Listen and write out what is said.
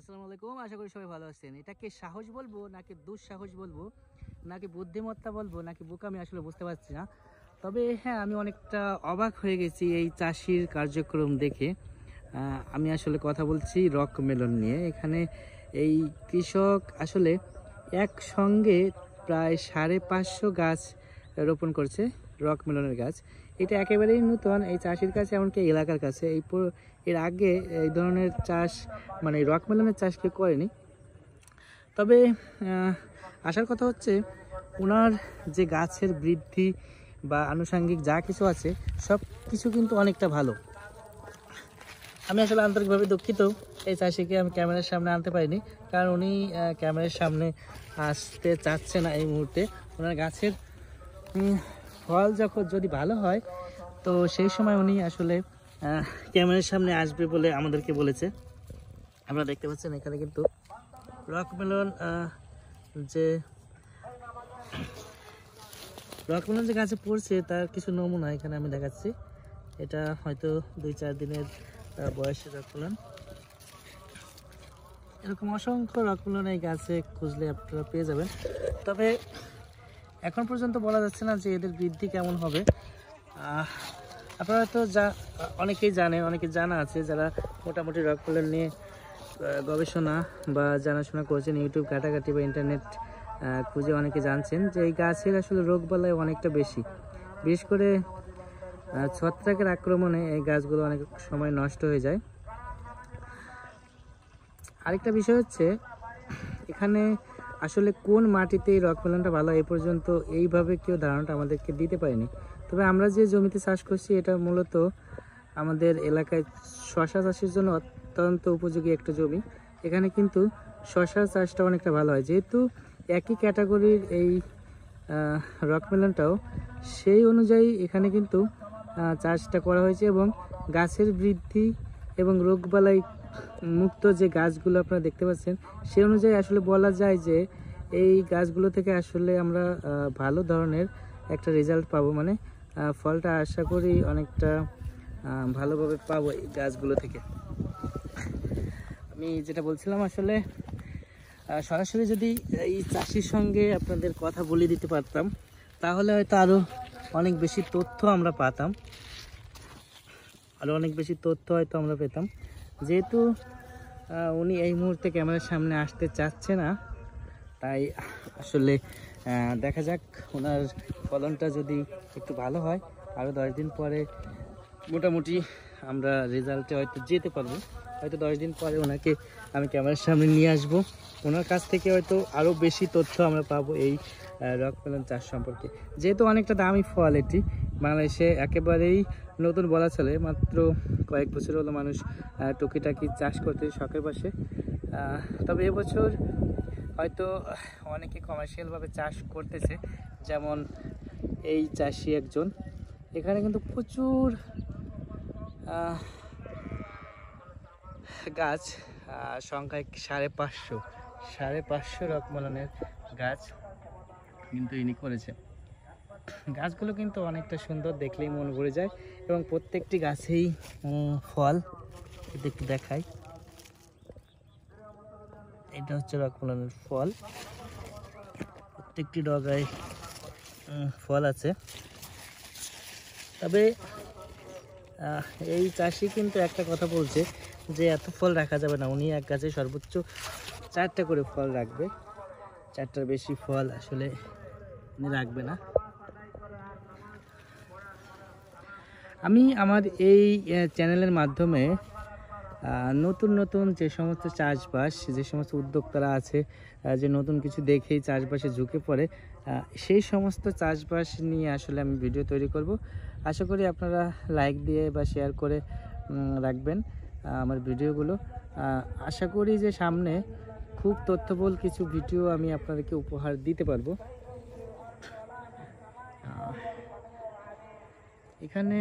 আসসালামু আলাইকুম আশা করি সবাই ভালো আছেন এটাকে সাহস বলবো নাকি দুঃসাহস বলবো নাকি বুদ্ধিমত্তা বলবো নাকি বুক আমি আসলে বুঝতে পারছি না তবে হ্যাঁ আমি অনেকটা অবাক হয়ে গেছি এই চাষির কার্যক্রম দেখে আমি আসলে কথা বলছি রক মেলন নিয়ে এখানে এই কৃষক আসলে একসঙ্গে প্রায় সাড়ে পাঁচশো গাছ রোপণ করছে রক মেলনের গাছ এটা একেবারেই নতুন এই চাষির কাছে এমনকি এলাকার কাছে এই এর আগে এই ধরনের চাষ মানে রক মেলনের চাষ কেউ করেনি তবে আসার কথা হচ্ছে ওনার যে গাছের বৃদ্ধি বা আনুষাঙ্গিক যা কিছু আছে সব কিছু কিন্তু অনেকটা ভালো আমি আসলে আন্তরিকভাবে দুঃখিত এই চাষিকে আমি ক্যামেরার সামনে আনতে পারিনি কারণ উনি ক্যামেরার সামনে আসতে চাচ্ছে না এই মুহূর্তে ওনার গাছের ফল যখন যদি ভালো হয় তো সেই সময় উনি আসলে ক্যামেরার সামনে আসবে বলে আমাদেরকে বলেছে আমরা দেখতে পাচ্ছেন এখানে কিন্তু রকমেলন যে রকমেলন যে গাছে পড়ছে তার কিছু নমুনা এখানে আমি দেখাচ্ছি এটা হয়তো দুই চার দিনের বয়সে রকমেলন এরকম অসংখ্য রকমেলন এই গাছে খুঁজলে আপনারা পেয়ে যাবেন তবে এখন পর্যন্ত বলা যাচ্ছে না যে এদের বৃদ্ধি কেমন হবে আপনারা তো যা অনেকেই জানে অনেকে জানা আছে যারা মোটামুটি রক কলার নিয়ে গবেষণা বা জানাশোনা করেছেন ইউটিউব ঘাটাঘাটি বা ইন্টারনেট খুঁজে অনেকে জানছেন যে এই গাছের আসলে রোগ বলায় অনেকটা বেশি বিশেষ করে ছত্রাকের আক্রমণে এই গাছগুলো অনেক সময় নষ্ট হয়ে যায় আরেকটা বিষয় হচ্ছে এখানে আসলে কোন মাটিতে এই রক মেলনটা ভালো এ পর্যন্ত এইভাবে কেউ ধারণাটা আমাদেরকে দিতে পারেনি তবে আমরা যে জমিতে চাষ করছি এটা মূলত আমাদের এলাকায় শশা চাষের জন্য অত্যন্ত উপযোগী একটা জমি এখানে কিন্তু শশা চাষটা অনেকটা ভালো হয় যেহেতু একই ক্যাটাগরির এই রক মেলনটাও সেই অনুযায়ী এখানে কিন্তু চাষটা করা হয়েছে এবং গাছের বৃদ্ধি এবং রোগবালাই মুক্ত যে গাছগুলো আপনারা দেখতে পাচ্ছেন সে অনুযায়ী আসলে বলা যায় যে এই গাছগুলো থেকে আসলে আমরা ভালো ধরনের একটা রেজাল্ট পাবো মানে ফলটা আশা করি অনেকটা ভালোভাবে পাবো এই গাছগুলো থেকে আমি যেটা বলছিলাম আসলে সরাসরি যদি এই চাষির সঙ্গে আপনাদের কথা বলে দিতে পারতাম তাহলে হয়তো আরও অনেক বেশি তথ্য আমরা পাতাম আরও অনেক বেশি তথ্য হয়তো আমরা পেতাম যেহেতু উনি এই মুহূর্তে ক্যামেরার সামনে আসতে চাচ্ছে না তাই আসলে দেখা যাক ওনার ফলনটা যদি একটু ভালো হয় আরও দশ দিন পরে মোটামুটি আমরা রেজাল্টে হয়তো যেতে পারবো হয়তো দশ দিন পরে ওনাকে আমি ক্যামেরার সামনে নিয়ে আসব ওনার কাছ থেকে হয়তো আরও বেশি তথ্য আমরা পাবো এই রক মেলন চাষ সম্পর্কে যেহেতু অনেকটা দামি ফল এটি বাংলাদেশে একেবারেই নতুন বলা চলে মাত্র কয়েক বছর হলো মানুষ টুকিটাকি চাষ করতে শখের পাশে তবে এবছর হয়তো অনেকে কমার্শিয়ালভাবে চাষ করতেছে যেমন এই চাষি একজন এখানে কিন্তু প্রচুর গাছ সংখ্যায় সাড়ে পাঁচশো সাড়ে পাঁচশো রকমালানের গাছ কিন্তু ইনি করেছে গাছগুলো কিন্তু অনেকটা সুন্দর দেখলেই মন ভরে যায় এবং প্রত্যেকটি গাছেই ফল একটু দেখাই এটা হচ্ছে রকমালানের ফল প্রত্যেকটি ডগায় ফল আছে তবে এই চাষি কিন্তু একটা কথা বলছে যে এত ফল রাখা যাবে না উনি এক গাছে সর্বোচ্চ চারটা করে ফল রাখবে চারটার বেশি ফল আসলে উনি রাখবে না আমি আমার এই চ্যানেলের মাধ্যমে নতুন নতুন যে সমস্ত চাষবাস যে সমস্ত উদ্যোক্তারা আছে যে নতুন কিছু দেখেই চাষবাসে ঝুঁকে পড়ে সেই সমস্ত চাষবাস নিয়ে আসলে আমি ভিডিও তৈরি করব আশা করি আপনারা লাইক দিয়ে বা শেয়ার করে রাখবেন আমার ভিডিওগুলো আশা করি যে সামনে খুব তথ্যবল কিছু ভিডিও আমি আপনাদেরকে উপহার দিতে পারবো এখানে